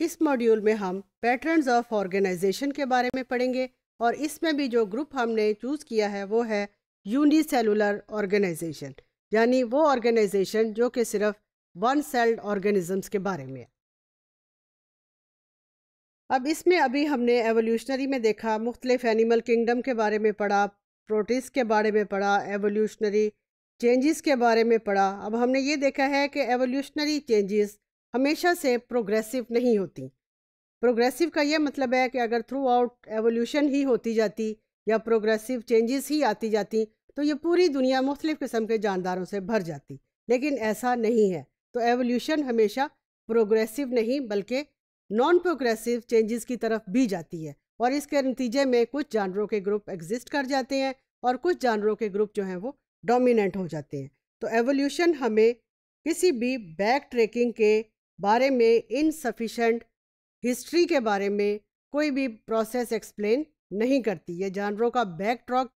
इस मॉड्यूल में हम पैटर्न्स ऑफ ऑर्गेनाइजेशन के बारे में पढ़ेंगे और इसमें भी जो ग्रुप हमने चूज़ किया है वो है यूनिसेलुलर ऑर्गेनाइजेशन यानी वो ऑर्गेनाइजेशन जो कि सिर्फ वन सेल्ड ऑर्गेनिजम्स के बारे में है अब इसमें अभी हमने एवोल्यूशनरी में देखा मुख्तलिफ एनिमल किंगडम के बारे में पढ़ा प्रोटीस के बारे में पढ़ा एवोल्यूशनरी चेंजेस के बारे में पढ़ा अब हमने ये देखा है कि एवोल्यूशनरी चेंजेस हमेशा से प्रोग्रेसिव नहीं होती प्रोग्रेसिव का यह मतलब है कि अगर थ्रू आउट एवोल्यूशन ही होती जाती या प्रोग्रेसिव चेंजेस ही आती जाती तो ये पूरी दुनिया मुख्तलिफ़ किस्म के जानदारों से भर जाती लेकिन ऐसा नहीं है तो एवोल्यूशन हमेशा प्रोग्रेसिव नहीं बल्कि नॉन प्रोग्रेसिव चेंजेस की तरफ भी जाती है और इसके नतीजे में कुछ जानवरों के ग्रुप एग्जिस्ट कर जाते हैं और कुछ जानवरों के ग्रुप जो हैं वो डोमिनेंट हो जाते हैं तो एवोल्यूशन हमें किसी भी बैक ट्रेकिंग के बारे में इनसफिशेंट हिस्ट्री के बारे में कोई भी प्रोसेस एक्सप्लेन नहीं करती ये जानवरों का बैक ट्रॉक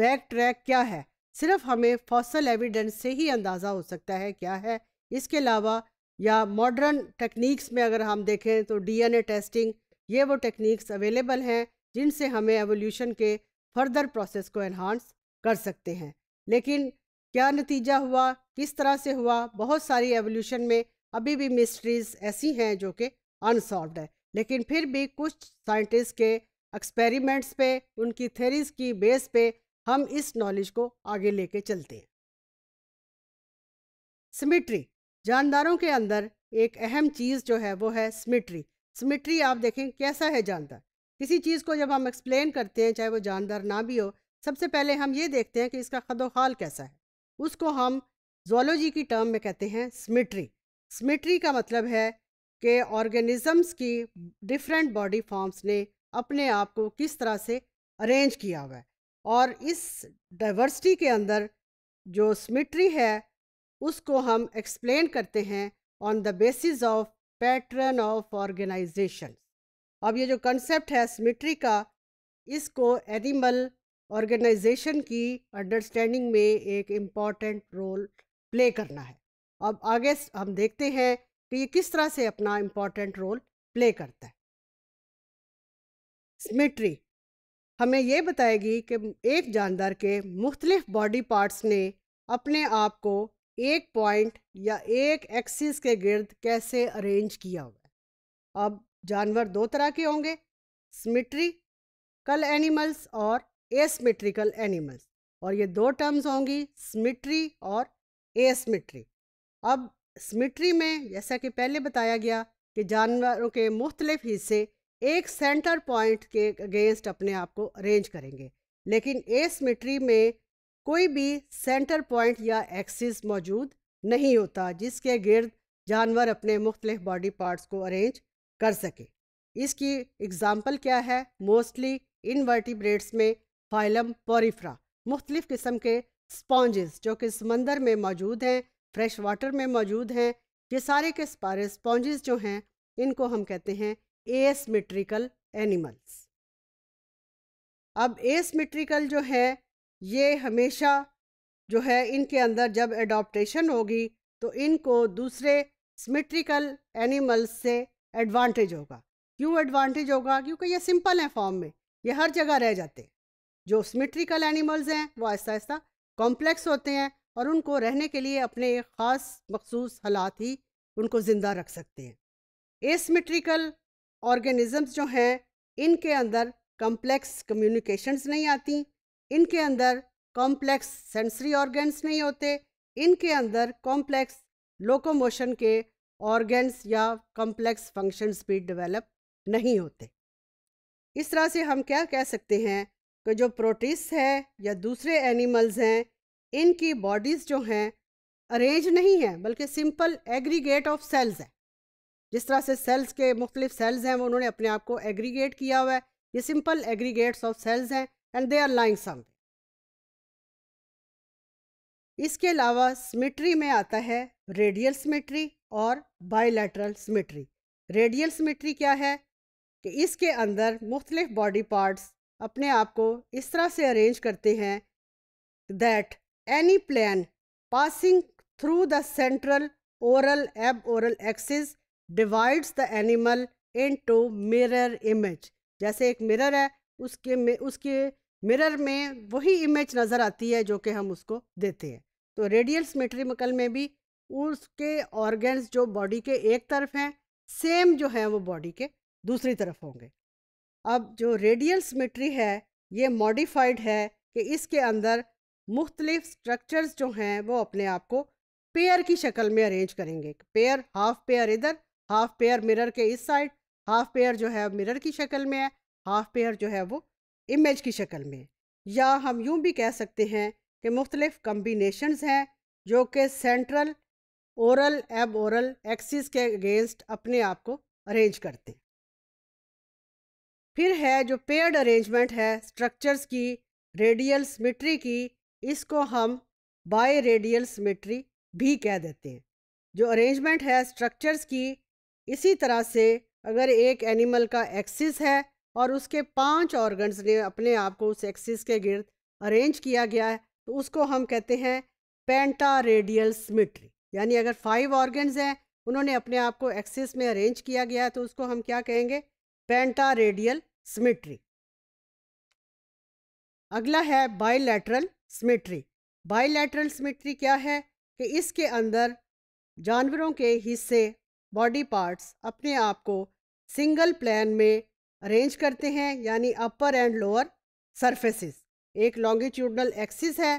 बैक ट्रैक क्या है सिर्फ हमें फॉसल एविडेंस से ही अंदाज़ा हो सकता है क्या है इसके अलावा या मॉडर्न टेक्निक्स में अगर हम देखें तो डीएनए टेस्टिंग ये वो टेक्निक्स अवेलेबल हैं जिनसे हमें एवोल्यूशन के फर्दर प्रोसेस को इन्हांस कर सकते हैं लेकिन क्या नतीजा हुआ किस तरह से हुआ बहुत सारी एवोल्यूशन में अभी भी मिस्ट्रीज ऐसी हैं जो कि अनसॉल्व है लेकिन फिर भी कुछ साइंटिस्ट के एक्सपेरिमेंट्स पे उनकी थेरीज की बेस पे हम इस नॉलेज को आगे लेके चलते हैं सिमिट्री जानदारों के अंदर एक अहम चीज़ जो है वो है सिमिट्री सिमिट्री आप देखें कैसा है जानदार किसी चीज़ को जब हम एक्सप्लेन करते हैं चाहे वो जानदार ना भी हो सबसे पहले हम ये देखते हैं कि इसका खदोखाल कैसा है उसको हम जोलॉजी की टर्म में कहते हैं सिमिट्री सिमेट्री का मतलब है कि ऑर्गेनिजम्स की डिफरेंट बॉडी फॉर्म्स ने अपने आप को किस तरह से अरेंज किया हुआ है और इस डाइवर्सिटी के अंदर जो सिमेट्री है उसको हम एक्सप्लेन करते हैं on the basis of pattern of organisation अब ये जो कंसेप्ट है सिमेट्री का इसको एनिमल ऑर्गेनाइजेशन की अंडरस्टैंडिंग में एक इम्पॉर्टेंट रोल प्ले करना है अब आगे हम देखते हैं कि ये किस तरह से अपना इम्पोर्टेंट रोल प्ले करता है सिमेट्री हमें ये बताएगी कि एक जानदार के मुख्तलिफ बॉडी पार्ट्स ने अपने आप को एक पॉइंट या एक एक्सिस के गिर्द कैसे अरेंज किया हुआ है अब जानवर दो तरह के होंगे कल एनिमल्स और एस्मिट्रिकल एनिमल्स और ये दो टर्म्स होंगी स्मिट्री और एसमिट्री अब सिमिट्री में जैसा कि पहले बताया गया कि जानवरों के मुख्तलिफ हिस्से एक सेंटर पॉइंट के अगेंस्ट अपने आप को अरेंज करेंगे लेकिन सिमिट्री में कोई भी सेंटर पॉइंट या एक्सिस मौजूद नहीं होता जिसके गिर्द जानवर अपने मुख्तलिफ बॉडी पार्ट्स को अरेंज कर सके इसकी एग्ज़ाम्पल क्या है मोस्टली वर्टिब्रेट्स में फाइलम पोरीफ्रा मुख्तलिफ़ किस्म के स्पॉन्जेस जो कि समंदर में मौजूद हैं फ्रेश वाटर में मौजूद हैं ये सारे के सारे स्पॉन्जेस जो हैं इनको हम कहते हैं एसमेट्रिकल एनिमल्स अब एसमेट्रिकल जो है ये हमेशा जो है इनके अंदर जब एडॉप्टेशन होगी तो इनको दूसरे सिमेट्रिकल एनिमल्स से एडवांटेज होगा क्यों एडवांटेज होगा क्योंकि ये सिंपल हैं फॉर्म में ये हर जगह रह जाते हैं जो सिमेट्रिकल एनिमल्स हैं वो ऐसा ऐसा कॉम्प्लेक्स होते हैं और उनको रहने के लिए अपने एक ख़ास मखसूस हालात ही उनको ज़िंदा रख सकते हैं एसमेट्रिकल ऑर्गेनिज़म्स जो हैं इनके अंदर कम्प्लेक्स कम्युनिकेशंस नहीं आती इनके अंदर कॉम्प्लेक्स सेंसरी ऑर्गन्स नहीं होते इनके अंदर कॉम्प्लेक्स लोकोमोशन के ऑर्गेंस या कॉम्प्लेक्स फंक्शंस भी डेवलप नहीं होते इस तरह से हम क्या कह सकते हैं कि जो प्रोटीस है या दूसरे एनिमल्स हैं इनकी बॉडीज़ जो हैं अरेंज नहीं है बल्कि सिंपल एग्रीगेट ऑफ सेल्स है जिस तरह से सेल्स के मुख्तलिफ सेल्स हैं वो उन्होंने अपने आप को एग्रीगेट किया हुआ है ये सिंपल एग्रीगेट्स ऑफ सेल्स हैं and they are lying some इसके अलावा सिमेट्री में आता है रेडियल सिमेट्री और बायोलैटरल सिमेट्री रेडियल सिमेट्री क्या है कि इसके अंदर मुख्तलिफ बॉडी पार्ट्स अपने आप को इस तरह से अरेंज करते हैं that any plane passing through the central oral aboral axis divides the animal into mirror image जैसे एक मिरर है उसके उसके मिरर में वही इमेज नज़र आती है जो कि हम उसको देते हैं तो रेडियल सिमेट्री मकल में भी उसके ऑर्गन्स जो बॉडी के एक तरफ हैं सेम जो है वो बॉडी के दूसरी तरफ होंगे अब जो रेडियल सिमेट्री है ये मॉडिफाइड है कि इसके अंदर मुख्तलिफ स्ट्रक्चर्स जो हैं वो अपने आप को पेयर की शक्ल में अरेंज करेंगे पेयर हाफ पेयर इधर हाफ पेयर मिरर के इस साइड हाफ पेयर जो है मिरर की शक्ल में है हाफ पेयर जो है वो इमेज की शक्ल में या हम यूं भी कह सकते हैं कि मुख्तलिफ कम्बिनेशनस हैं जो कि सेंट्रल ओरल एब औरल एक्सिस के अगेंस्ट अपने आप को अरेंज करते हैं फिर है जो पेयर्ड अरेंजमेंट है स्ट्रक्चर्स की रेडियल सिमेट्री की इसको हम बाय रेडियल सिमेट्री भी कह देते हैं जो अरेंजमेंट है स्ट्रक्चर्स की इसी तरह से अगर एक एनिमल का एक्सिस है और उसके पांच ऑर्गन्स ने अपने आप को उस एक्सिस के गिर्द अरेंज किया गया है तो उसको हम कहते हैं पेंटा रेडियल सिमेट्री यानी अगर फाइव ऑर्गन्स हैं उन्होंने अपने आप को एक्सिस में अरेंज किया गया है तो उसको हम क्या कहेंगे पेंटा रेडियल सिमेट्री अगला है बायलैटरल सिमेट्री बायलैटरल सिमेट्री क्या है कि इसके अंदर जानवरों के हिस्से बॉडी पार्ट्स अपने आप को सिंगल प्लान में अरेंज करते हैं यानी अपर एंड लोअर सरफेसेस एक लॉन्गिट्यूडनल एक्सिस है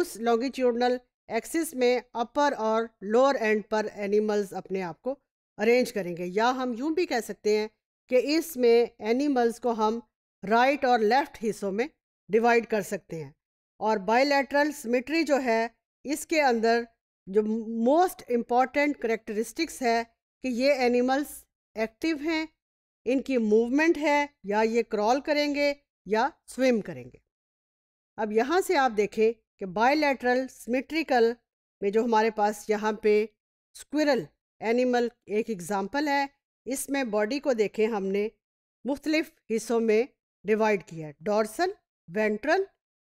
उस लॉन्गिट्यूडनल एक्सिस में अपर और लोअर एंड पर एनिमल्स अपने आप को अरेंज करेंगे या हम यूं भी कह सकते हैं कि इसमें एनिमल्स को हम राइट और लेफ्ट हिस्सों में डिवाइड कर सकते हैं और बायलैटरल सिमेट्री जो है इसके अंदर जो मोस्ट इम्पॉर्टेंट करेक्टरिस्टिक्स है कि ये एनिमल्स एक्टिव हैं इनकी मूवमेंट है या ये क्रॉल करेंगे या स्विम करेंगे अब यहाँ से आप देखें कि बायलैटरल सिमेट्रिकल में जो हमारे पास यहाँ पे स्क्विरल एनिमल एक एग्ज़ाम्पल है इसमें बॉडी को देखें हमने मुख्तलिफ हिस्सों में डिवाइड किया है dorsal ventral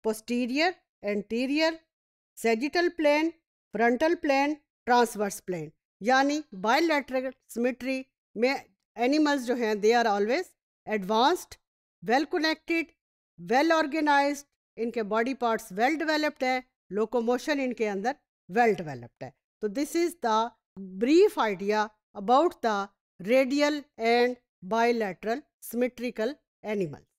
posterior anterior sagittal plane frontal plane transverse plane यानी बायोलेट्रल सिमिट्री में एनिमल्स जो हैं they are always advanced well connected well organize इनके बॉडी पार्ट्स वेल डेवलप्ड है लोकोमोशन इनके अंदर वेल डेवलप्ड है तो this is the brief idea about the radial and bilateral symmetrical animal